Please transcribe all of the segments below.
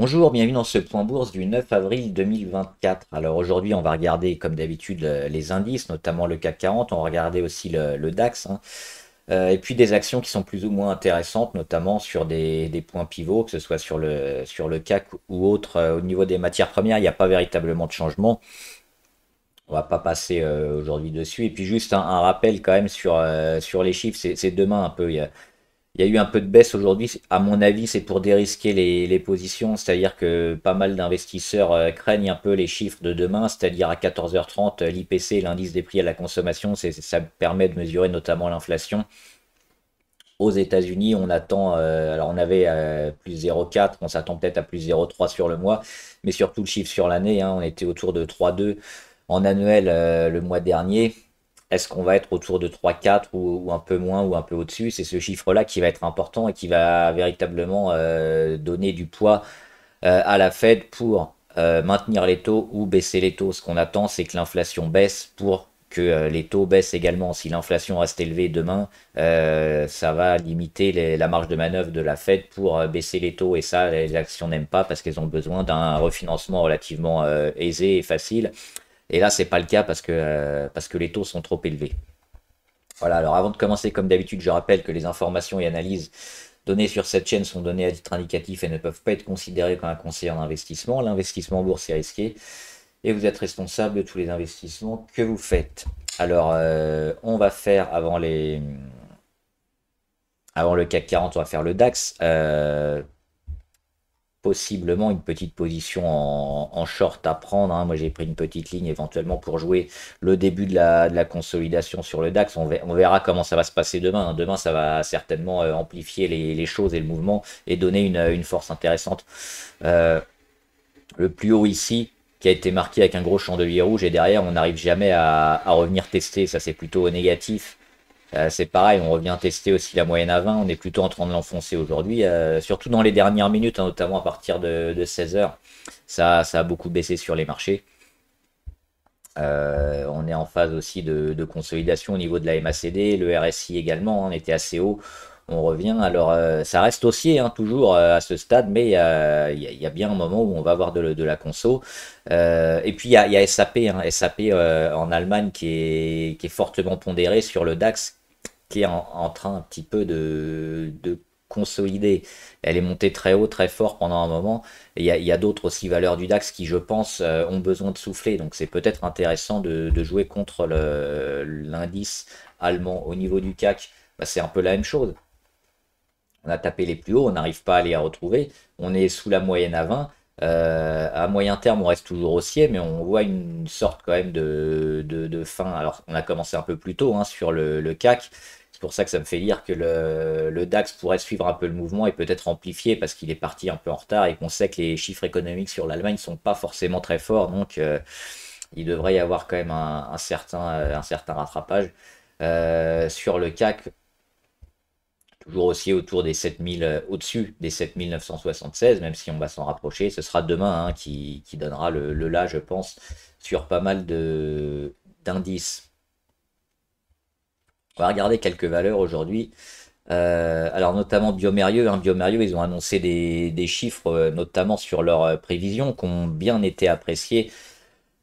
Bonjour, bienvenue dans ce point bourse du 9 avril 2024. Alors aujourd'hui, on va regarder comme d'habitude euh, les indices, notamment le CAC 40, on va regarder aussi le, DAX, hein. euh, et puis des actions qui sont plus ou moins intéressantes, notamment sur des, points pivots, que ce soit sur le, sur le CAC ou autre. Euh, au niveau des matières premières, il n'y a pas véritablement de changement. On va pas passer aujourd'hui dessus. Et puis juste un, rappel quand même sur, sur les chiffres, c'est demain un peu. Il il y a eu un peu de baisse aujourd'hui. À mon avis, c'est pour dérisquer les, positions. C'est-à-dire que pas mal d'investisseurs euh, craignent un peu les chiffres de demain. C'est-à-dire à 14h30, euh, l'IPC, l'indice des prix à la consommation, ça permet de mesurer notamment l'inflation. Aux États-Unis, on attend, euh, alors on avait plus 0,4, on s'attend peut-être à plus 0,3 sur le mois, mais surtout le chiffre sur l'année, hein, on était autour de 3,2 en annuel le mois dernier. Est-ce qu'on va être autour de 3-4 ou, un peu moins ou un peu au-dessus C'est ce chiffre-là qui va être important et qui va véritablement euh, donner du poids euh, à la Fed pour euh, maintenir les taux ou baisser les taux. Ce qu'on attend, c'est que l'inflation baisse pour que les taux baissent également. Si l'inflation reste élevée demain, ça va limiter la marge de manœuvre de la Fed pour baisser les taux. Et ça, les actions n'aiment pas parce qu'elles ont besoin d'un refinancement relativement aisé et facile. Et là, n'est pas le cas parce que, euh, parce que les taux sont trop élevés. Voilà, alors avant de commencer, comme d'habitude, je rappelle que les informations et analyses données sur cette chaîne sont données à titre indicatif et ne peuvent pas être considérées comme un conseil en investissement. L'investissement en bourse est risqué et vous êtes responsable de tous les investissements que vous faites. Alors, euh, on va faire avant les... Avant le CAC 40, on va faire le DAX. Euh, possiblement une petite position en, short à prendre. Hein. Moi, j'ai pris une petite ligne éventuellement pour jouer le début de la, consolidation sur le DAX. On, verra comment ça va se passer demain. Hein. Demain, ça va certainement euh, amplifier les, choses et le mouvement et donner une, force intéressante. Euh, le plus haut ici, qui a été marqué avec un gros chandelier rouge et derrière on n'arrive jamais à, revenir tester, ça c'est plutôt négatif. Euh, c'est pareil, on revient tester aussi la moyenne à 20. On est plutôt en train de l'enfoncer aujourd'hui, euh, surtout dans les dernières minutes, hein, notamment à partir de, 16h. Ça, a beaucoup baissé sur les marchés. Euh, on est en phase aussi de, consolidation au niveau de la MACD, le RSI également, hein, on était assez haut on revient. Alors, euh, ça reste haussier hein, toujours euh, à ce stade, mais euh, il y, a bien un moment où on va avoir de, la conso. et puis, il y, a, SAP, hein, SAP en Allemagne qui est, qui est, fortement pondéré sur le DAX, qui est en, train un petit peu de, de Elle est montée très haut, très fort pendant un moment. il y a, d'autres aussi valeurs du DAX qui, je pense, ont besoin de souffler. Donc c'est peut-être intéressant de, jouer contre l'indice allemand au niveau du CAC. Bah, c'est un peu la même chose on a tapé les plus hauts, on n'arrive pas à les retrouver. On est sous la moyenne à 20. Euh, à moyen terme, on reste toujours haussier, mais on voit une sorte quand même de, de, fin. Alors, on a commencé un peu plus tôt hein, sur le, CAC. C'est pour ça que ça me fait dire que le, DAX pourrait suivre un peu le mouvement et peut-être amplifier parce qu'il est parti un peu en retard et qu'on sait que les chiffres économiques sur l'Allemagne ne sont pas forcément très forts. Donc, euh, il devrait y avoir quand même un, certain, euh, un certain rattrapage. sur le CAC, toujours aussi autour des 7000, euh, au-dessus des 7976, même si on va s'en rapprocher. Ce sera demain hein, qui, donnera le, là, je pense, sur pas mal d'indices. On va regarder quelques valeurs aujourd'hui. Euh, alors notamment Biomérieux, hein. Biomérieux, ils ont annoncé des, chiffres, euh, notamment sur leurs prévisions, qui ont bien été appréciés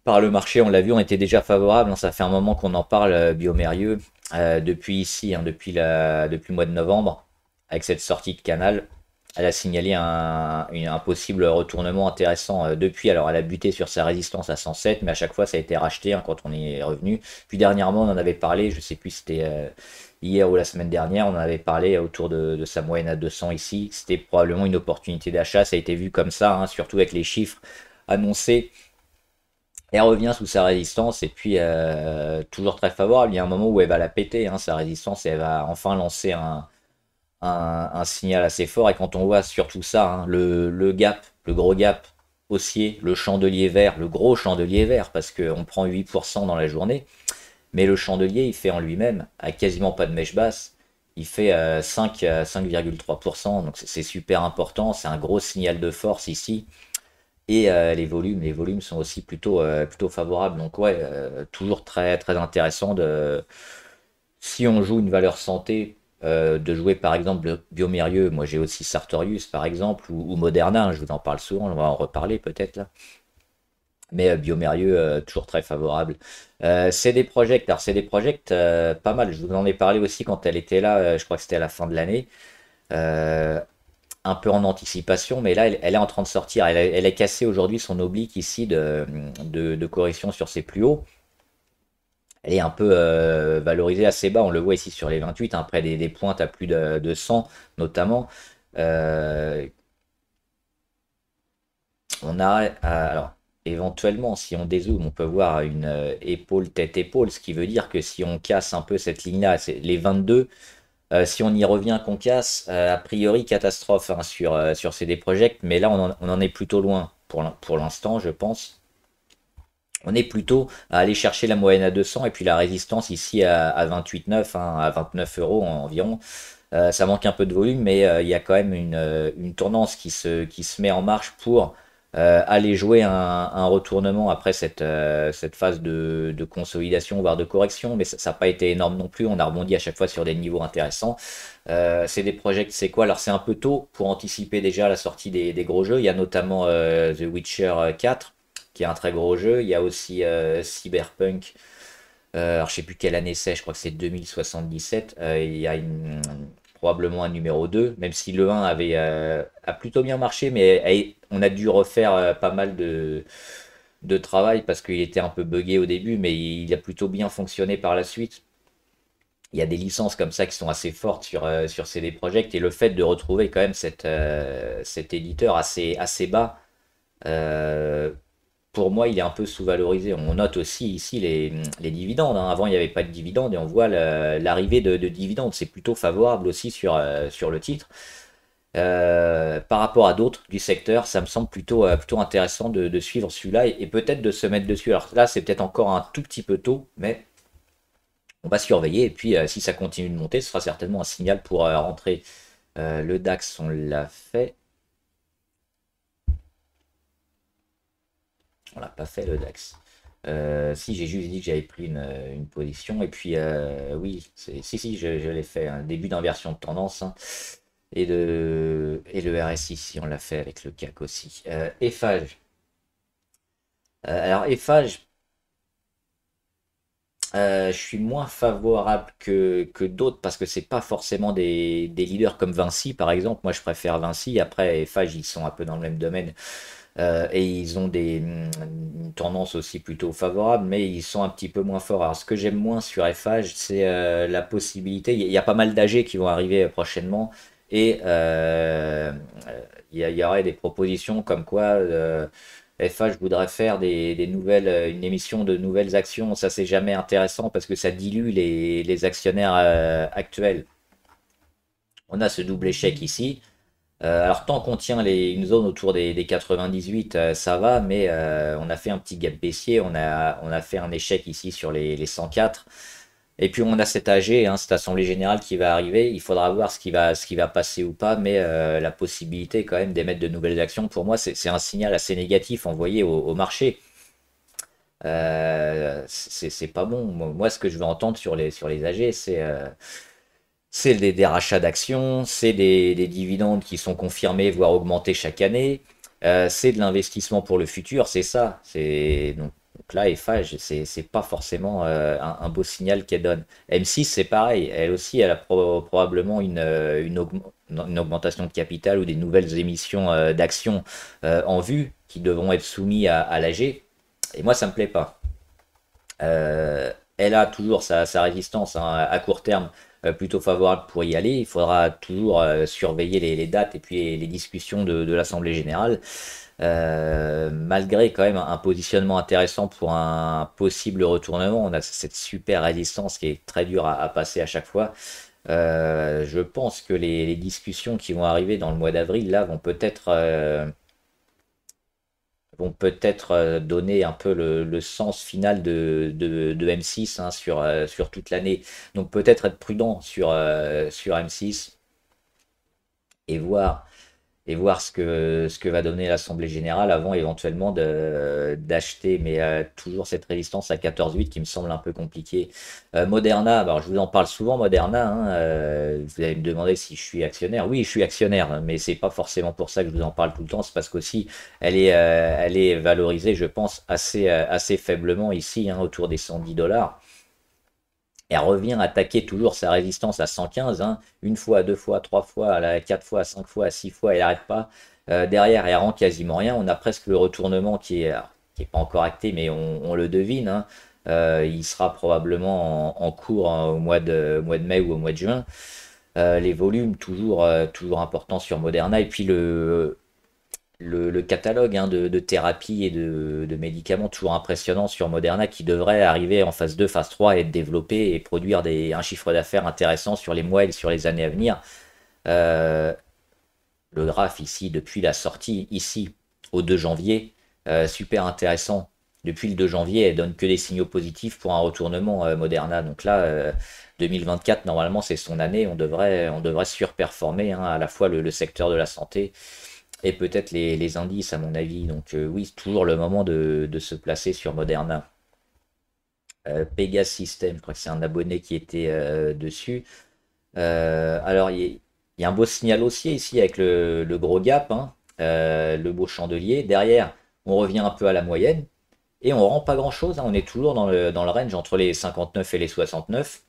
par le marché. On l'a vu, on était déjà favorable. Hein. ça fait un moment qu'on en parle, Biomérieux. Euh, depuis ici, hein, depuis, la, depuis le mois de novembre, avec cette sortie de canal, elle a signalé un, un possible retournement intéressant euh, depuis. Alors, elle a buté sur sa résistance à 107, mais à chaque fois, ça a été racheté hein, quand on est revenu. Puis dernièrement, on en avait parlé, je ne sais plus si c'était euh, hier ou la semaine dernière, on en avait parlé autour de, sa moyenne à 200 ici. C'était probablement une opportunité d'achat. Ça a été vu comme ça, hein, surtout avec les chiffres annoncés elle revient sous sa résistance et puis euh, toujours très favorable. Il y a un moment où elle va la péter, hein, sa résistance, et elle va enfin lancer un, signal assez fort. Et quand on voit surtout ça, hein, le, gap, le gros gap haussier, le chandelier vert, le gros chandelier vert, parce qu'on prend 8% dans la journée, mais le chandelier, il fait en lui-même, à quasiment pas de mèche basse, il fait 5,3%, euh, euh, donc c'est super important, c'est un gros signal de force ici. Et euh, les volumes, les volumes sont aussi plutôt, euh, plutôt favorables. Donc ouais, euh, toujours très, très intéressant de si on joue une valeur santé, de jouer par exemple Biomérieux, moi j'ai aussi Sartorius par exemple, ou, Moderna, hein, je vous en parle souvent, on va en reparler peut-être là. Mais Biomérieux, toujours très favorable. C'est des Project, alors des projets pas mal, je vous en ai parlé aussi quand elle était là, je crois que c'était à la fin de l'année un peu en anticipation, mais là, elle, est en train de sortir. Elle, elle cassé aujourd'hui son oblique ici de, de, correction sur ses plus hauts. Elle est un peu valorisée euh, valorisée assez bas. On le voit ici sur les 28, après hein, des, pointes à plus de, 100 notamment. Euh, on a euh, alors éventuellement si on dézoome on peut voir une épaule tête épaule ce qui veut dire que si on casse un peu cette ligne là les 22 euh, si on y revient, qu'on casse, euh, a priori, catastrophe hein, sur, euh, sur CD Project, mais là, on en, est plutôt loin pour l'instant, je pense. On est plutôt à aller chercher la moyenne à 200 et puis la résistance ici à, 28,9, à 29 hein, euros environ. ça manque un peu de volume, mais il y a quand même une, tendance qui se, qui se met en marche pour euh, aller jouer un, retournement après cette, euh, phase de, consolidation, voire de correction, mais ça n'a pas été énorme non plus. On a rebondi à chaque fois sur des niveaux intéressants. Euh, c'est des projets, c'est quoi Alors c'est un peu tôt pour anticiper déjà la sortie des, gros jeux. Il y a notamment The Witcher 4, qui est un très gros jeu. Il y a aussi Cyberpunk. alors je sais plus quelle année c'est, je crois que c'est 2077. il y a une, probablement un numéro 2, même si le 1 avait, euh, a plutôt bien marché, mais on a dû refaire euh, pas mal de, de travail parce qu'il était un peu buggé au début, mais il a plutôt bien fonctionné par la suite. Il y a des licences comme ça qui sont assez fortes sur, euh, sur CD project. et le fait de retrouver quand même cette, cet éditeur assez, assez bas, pour moi, il est un peu sous-valorisé. On note aussi ici les, dividendes. Hein. Avant, il n'y avait pas de dividendes et on voit l'arrivée de, dividendes. C'est plutôt favorable aussi sur, euh, sur le titre. Euh, par rapport à d'autres du secteur, ça me semble plutôt, euh, plutôt intéressant de, suivre celui-là et, et peut-être de se mettre dessus. Alors là, c'est peut-être encore un tout petit peu tôt, mais on va surveiller. Et puis, si ça continue de monter, ce sera certainement un signal pour rentrer. le DAX, on l'a fait. on l'a pas fait le DAX. Euh, si, j'ai juste dit que j'avais pris une, euh, position. Et puis, euh, oui, si, si, je, l'ai fait. Un hein. début d'inversion de tendance. Hein. et, le, et le RSI, si on l'a fait avec le CAC aussi. Euh, alors, Eiffage, je suis moins favorable que, d'autres parce que c'est pas forcément des, leaders comme Vinci, par exemple. Moi, je préfère Vinci. Après, Eiffage, ils sont un peu dans le même domaine euh, et ils ont des, mm, tendances aussi plutôt favorables, mais ils sont un petit peu moins forts. Alors, ce que j'aime moins sur FH, c'est euh, la possibilité. Il y, a pas mal d'AG qui vont arriver euh, prochainement, et il y, aurait des propositions comme quoi. FH voudrait faire des, nouvelles, une émission de nouvelles actions. Ça, c'est jamais intéressant parce que ça dilue les, actionnaires actuels. On a ce double échec mhm. ici. Euh, alors tant qu'on tient une zone autour des, 98, euh, ça va, mais euh, on a fait un petit gap baissier, on a, on a fait un échec ici sur les, 104. Et puis on a cet AG, hein, cette assemblée générale qui va arriver, il faudra voir ce qui va, ce qui va passer ou pas, mais la possibilité quand même d'émettre de nouvelles actions, pour moi c'est un signal assez négatif envoyé au, marché. c'est pas bon. Moi ce que je veux entendre sur les, sur les AG, c'est c'est des, rachats d'actions, c'est des, dividendes qui sont confirmés, voire augmentés chaque année, euh, c'est de l'investissement pour le futur, c'est ça. C'est donc, là, EFA, c'est pas forcément euh, un, beau signal qu'elle donne. M6, c'est pareil, elle aussi, elle a probablement euh, une, augmentation de capital ou des nouvelles émissions d'actions en vue qui devront être soumises à, l'AG. Et moi, ça me plaît pas. elle a toujours sa, résistance hein, à court terme euh, plutôt favorable pour y aller. Il faudra toujours euh, surveiller les, dates et puis les, discussions de, l'Assemblée générale. Euh, malgré quand même un positionnement intéressant pour un possible retournement, on a cette super résistance qui est très dure à, passer à chaque fois. je pense que les, discussions qui vont arriver dans le mois d'avril là vont peut-être peut-être euh, donner un peu le, sens final de, M6 hein, euh, sur, toute l'année. Donc peut-être être prudent sur, euh, sur M6 et voir et voir ce que, ce que va donner l'Assemblée Générale avant éventuellement d'acheter, mais euh, toujours cette résistance à 14,8 qui me semble un peu compliquée. Euh, Moderna, alors je vous en parle souvent, Moderna, hein, euh, vous allez me demander si je suis actionnaire. Oui, je suis actionnaire, mais c'est pas forcément pour ça que je vous en parle tout le temps, c'est parce qu'aussi elle, est elle est valorisée, je pense, assez, assez faiblement ici, hein, autour des 110 dollars elle revient attaquer toujours sa résistance à 115, hein. une fois, deux fois, trois fois, quatre fois, cinq fois, six fois, elle n'arrête pas. Euh, derrière, elle rend quasiment rien. On a presque le retournement qui est, pas encore acté, mais on, le devine. Hein. Euh, il sera probablement en, cours hein, au, mois de, mois de mai ou au mois de juin. Euh, les volumes toujours, toujours importants sur Moderna. Et puis le, le, catalogue hein, de, thérapies et de, médicaments toujours impressionnant sur Moderna qui devrait arriver en phase 2, phase 3 et être développé et produire des, un chiffre d'affaires intéressant sur les mois et sur les années à venir. Euh, le graphe ici, depuis la sortie, ici, au 2 janvier, euh, super intéressant. Depuis le 2 janvier, elle donne que des signaux positifs pour un retournement euh, Moderna. Donc là, 2024, normalement, c'est son année. On devrait, on devrait surperformer hein, à la fois le secteur de la santé et peut-être les, indices à mon avis. Donc euh, oui, toujours le moment de, se placer sur Moderna. Euh, System, je crois que c'est un abonné qui était euh, dessus. Euh, alors il y, a un beau signal haussier ici avec le, gros gap, hein. le beau chandelier. Derrière, on revient un peu à la moyenne et on rend pas grand chose. Hein. On est toujours dans le, dans le range entre les 59 et les 69.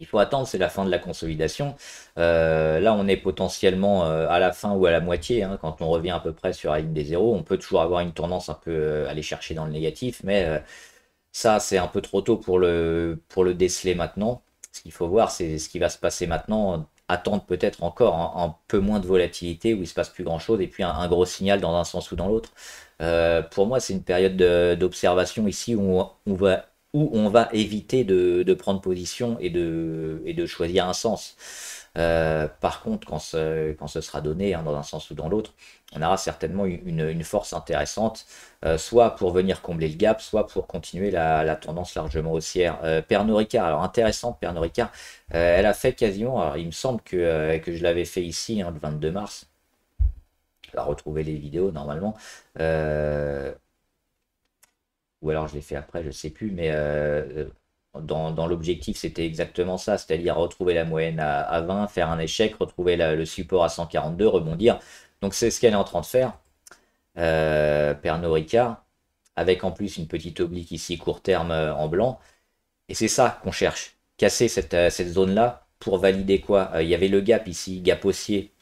Il faut attendre, c'est la fin de la consolidation. Euh, là, on est potentiellement euh, à la fin ou à la moitié. Hein, quand on revient à peu près sur la des zéros, on peut toujours avoir une tendance un peu euh, à aller chercher dans le négatif, mais ça, c'est un peu trop tôt pour le, pour le déceler maintenant. Ce qu'il faut voir, c'est ce qui va se passer maintenant attendre peut-être encore un peu moins de volatilité où il se passe plus grand chose et puis un, gros signal dans un sens ou dans l'autre. pour moi, c'est une période d'observation ici où on, on, va où on va éviter de, prendre position et de, et de, choisir un sens. Euh, par contre, quand ce, sera donné, hein, dans un sens ou dans l'autre, on aura certainement une, force intéressante, euh, soit pour venir combler le gap, soit pour continuer la, tendance largement haussière. père euh, Pernod alors intéressante, Père Ricard, elle a fait quasiment, il me semble que, je l'avais fait ici, hein, le 22 mars, on va retrouver les vidéos normalement, ou alors je l'ai fait après, je ne sais plus, mais euh, euh, dans, l'objectif, c'était exactement ça, c'est-à-dire retrouver la moyenne à, 20, faire un échec, retrouver le support à 142, rebondir. Donc c'est ce qu'elle est en train de faire, euh, Pernod Ricard, avec en plus une petite oblique ici court terme euh, en blanc. Et c'est ça qu'on cherche, casser cette, cette zone-là pour valider quoi Il y avait le gap ici, gap haussier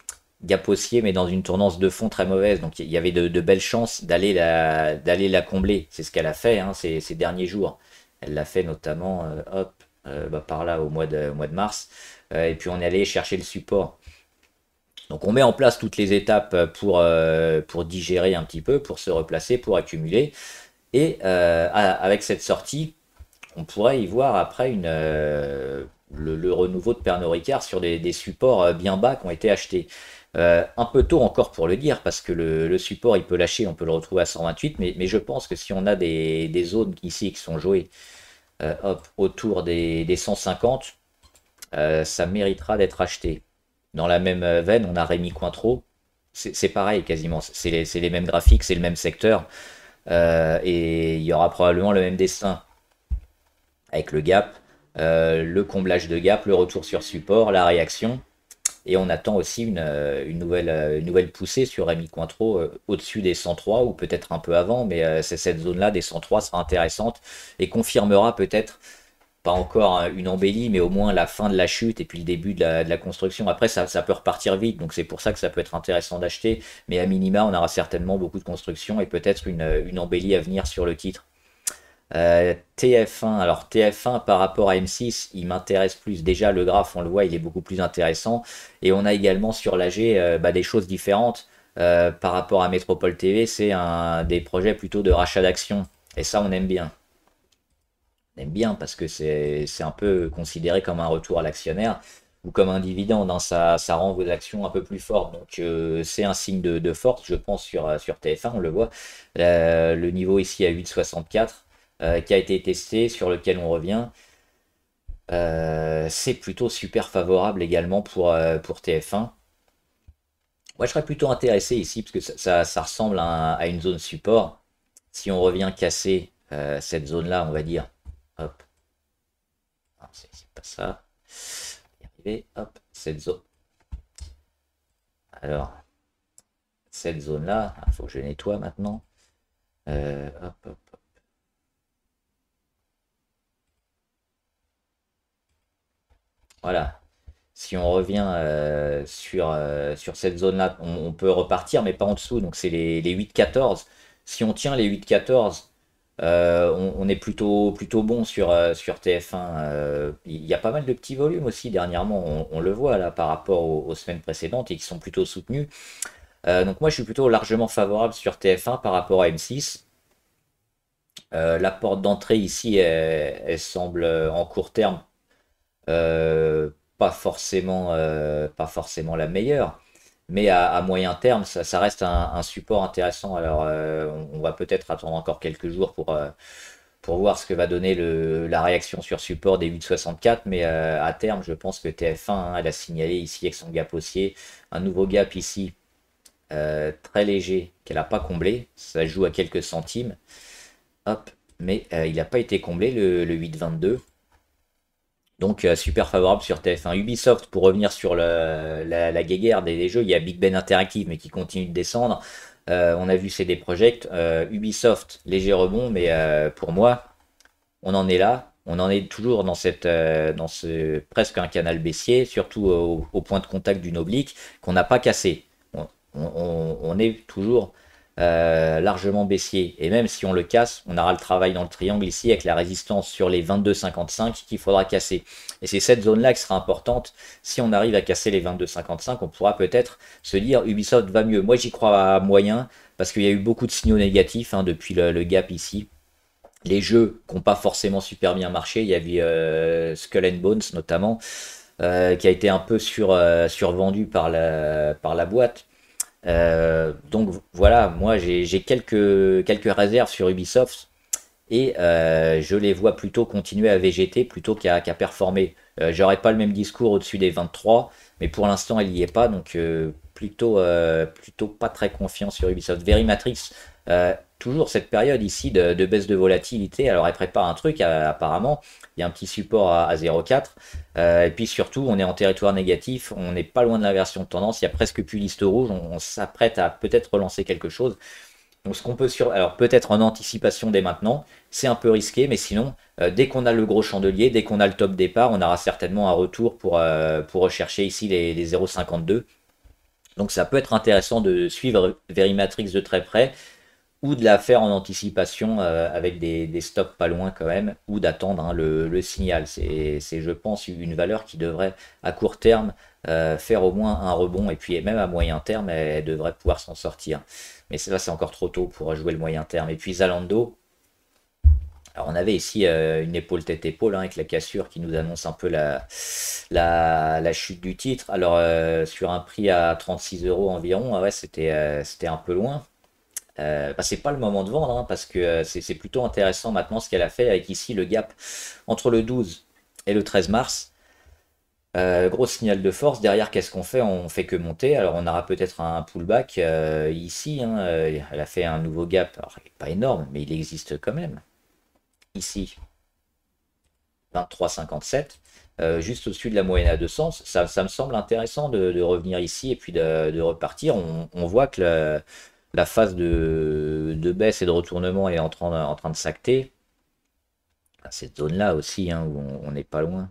Gapossier, mais dans une tournance de fond très mauvaise. Donc il y avait de, belles chances d'aller la, combler. C'est ce qu'elle a fait hein, ces, derniers jours. Elle l'a fait notamment euh, euh, bah, par là au mois de, mois de mars. Euh, et puis on est allé chercher le support. Donc on met en place toutes les étapes pour, digérer un petit peu, pour se replacer, pour accumuler. Et avec cette sortie, on pourrait y voir après le, renouveau de Pernod Ricard sur des supports bien bas qui ont été achetés. Euh, un peu tôt encore pour le dire, parce que le, support, il peut lâcher, on peut le retrouver à 128, mais, je pense que si on a des, zones ici qui sont jouées euh, autour des, 150, euh, ça méritera d'être acheté. Dans la même veine, on a Rémi Cointreau, c'est pareil quasiment, c'est les, les, mêmes graphiques, c'est le même secteur, et il y aura probablement le même destin avec le gap, le comblage de gap, le retour sur support, la réaction. Et on attend aussi une, euh, nouvelle, euh, nouvelle poussée sur Rémi Cointreau euh, au-dessus des 103 ou peut-être un peu avant, mais c'est cette zone-là des 103 sera intéressante et confirmera peut-être pas encore hein, une embellie, mais au moins la fin de la chute et puis le début de la, construction. Après, ça, peut repartir vite, donc c'est pour ça que ça peut être intéressant d'acheter. Mais à minima, on aura certainement beaucoup de construction et peut-être une, une embellie à venir sur le titre. Euh, TF1, alors TF1 par rapport à M6, il m'intéresse plus. Déjà, le graphe, on le voit, il est beaucoup plus intéressant. Et on a également sur l'AG euh, bah, des choses différentes euh, par rapport à Métropole TV. C'est un des projets plutôt de rachat d'actions. Et ça, on aime bien. On aime bien parce que c'est un peu considéré comme un retour à l'actionnaire ou comme un dividende. Hein. Ça, rend vos actions un peu plus fortes. Donc, c'est un signe de, de, force, je pense, sur, sur TF1. On le voit. le niveau ici à 8,64. Euh, qui a été testé, sur lequel on revient. Euh, c'est plutôt super favorable également pour, euh, pour TF1. Moi, je serais plutôt intéressé ici, parce que ça, ça, ressemble à, une zone support. Si on revient casser cette zone-là, on va dire, hop, ah, c'est pas ça, hop, cette zone. Alors, cette zone-là, il ah, faut que je nettoie maintenant. hop, hop, Voilà. Si on revient euh, sur, euh, sur cette zone-là, on, peut repartir, mais pas en dessous. Donc c'est les, les 8-14. Si on tient les 8-14, euh, on, est plutôt, plutôt bon sur, sur TF1. Il y a pas mal de petits volumes aussi dernièrement. On, le voit là par rapport aux, semaines précédentes et qui sont plutôt soutenus. donc moi je suis plutôt largement favorable sur TF1 par rapport à M6. la porte d'entrée ici, elle, semble en court terme euh, pas, forcément, euh, pas forcément la meilleure, mais à, moyen terme, ça, reste un, support intéressant. Alors, euh, on, va peut-être attendre encore quelques jours pour, pour voir ce que va donner la réaction sur support des 8,64, mais à terme, je pense que TF1, hein, elle a signalé ici avec son gap haussier, un nouveau gap ici très léger qu'elle n'a pas comblé. Ça joue à quelques centimes. Hop, mais il n'a pas été comblé le 8,22. Donc euh, super favorable sur TF1. Ubisoft, pour revenir sur la, la, guéguerre des, jeux, il y a Big Ben Interactive mais qui continue de descendre. Euh, on a vu CD Project. Euh, Ubisoft, léger rebond, mais pour moi, on en est là. On en est toujours dans, cette, dans ce, presque un canal baissier, surtout au, point de contact d'une oblique qu'on n'a pas cassé. on est toujours euh, largement baissier. Et même si on le casse, on aura le travail dans le triangle ici avec la résistance sur les 22,55 qu'il faudra casser. Et c'est cette zone-là qui sera importante. Si on arrive à casser les 22,55, on pourra peut-être se dire Ubisoft va mieux. Moi, j'y crois à moyen parce qu'il y a eu beaucoup de signaux négatifs hein, depuis le, gap ici les jeux qui n'ont pas forcément super bien marché. Il y avait euh, Skull and Bones notamment, euh, qui a été un peu sur, vendu survendu par la, par la boîte. Euh, donc voilà, moi j'ai quelques, quelques réserves sur Ubisoft et euh, je les vois plutôt continuer à végéter plutôt qu'à performer. Euh, j'aurais pas le même discours au-dessus des 23, mais pour l'instant elle n'y est pas, donc plutôt, plutôt pas très confiant sur Ubisoft. Verimatrix, toujours cette période ici de, baisse de volatilité. Alors elle prépare un truc euh, apparemment. Il y a un petit support à, 0,4. Euh, et puis surtout, on est en territoire négatif. On n'est pas loin de l'inversion de tendance. Il n'y a presque plus liste rouge. On, s'apprête à peut-être relancer quelque chose. Donc ce qu'on peut sur... Alors peut-être en anticipation dès maintenant, c'est un peu risqué, mais sinon, euh, dès qu'on a le gros chandelier, dès qu'on a le top départ, on aura certainement un retour pour, pour rechercher ici les, les 0,52. Donc ça peut être intéressant de suivre Verimatrix de très près ou de la faire en anticipation euh, avec des, stops pas loin quand même, ou d'attendre hein, le, signal. C'est, je pense, une valeur qui devrait, à court terme, euh, faire au moins un rebond, et puis même à moyen terme, elle, devrait pouvoir s'en sortir. Mais ça, c'est encore trop tôt pour jouer le moyen terme. Et puis Zalando, alors on avait ici euh, une épaule tête-épaule hein, avec la cassure qui nous annonce un peu la, la, chute du titre. Alors sur un prix à 36 euros environ, ah ouais, c'était, c'était un peu loin. Euh, bah, c'est pas le moment de vendre, hein, parce que euh, c'est plutôt intéressant maintenant ce qu'elle a fait avec ici le gap entre le 12 et le 13 mars. Euh, gros signal de force. Derrière, qu'est-ce qu'on fait On fait que monter. Alors, on aura peut-être un pullback ici. Hein. elle a fait un nouveau gap. pas énorme, mais il existe quand même. Ici, 23,57. juste au-dessus de la moyenne à 200. Ça, ça me semble intéressant de, revenir ici et puis de, repartir. On, on voit que le, la phase de, baisse et de retournement est en train, de s'acter. Cette zone-là aussi, hein, où on n'est pas loin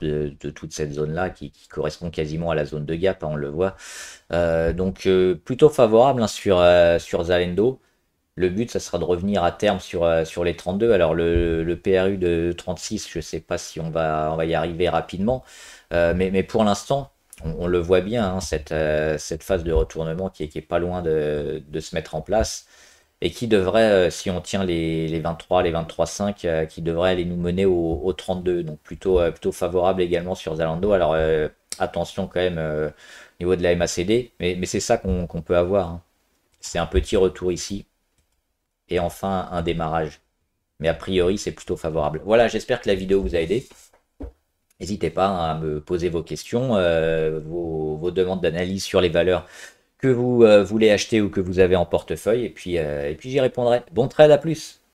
de, toute cette zone-là qui, correspond quasiment à la zone de gap, hein, on le voit. Euh, donc euh, plutôt favorable hein, sur, euh, sur Zalendo. Le but, ça sera de revenir à terme sur, sur les 32. Alors le, PRU de 36, je ne sais pas si on va, on va y arriver rapidement. mais pour l'instant, on, le voit bien, hein, euh, cette, phase de retournement qui, qui est pas loin de, se mettre en place et qui devrait, euh, si on tient les, 23, les 23,5, euh, qui devrait aller nous mener au, 32. Donc plutôt, plutôt favorable également sur Zalando. Alors attention quand même au niveau de la MACD, mais, c'est ça qu'on peut avoir. Hein. C'est un petit retour ici et enfin un démarrage. Mais a priori, c'est plutôt favorable. Voilà, j'espère que la vidéo vous a aidé. N'hésitez pas hein, à me poser vos questions, euh, vos, demandes d'analyse sur les valeurs que vous euh, voulez acheter ou que vous avez en portefeuille, et puis, euh, et puis j'y répondrai. Bon trade, à plus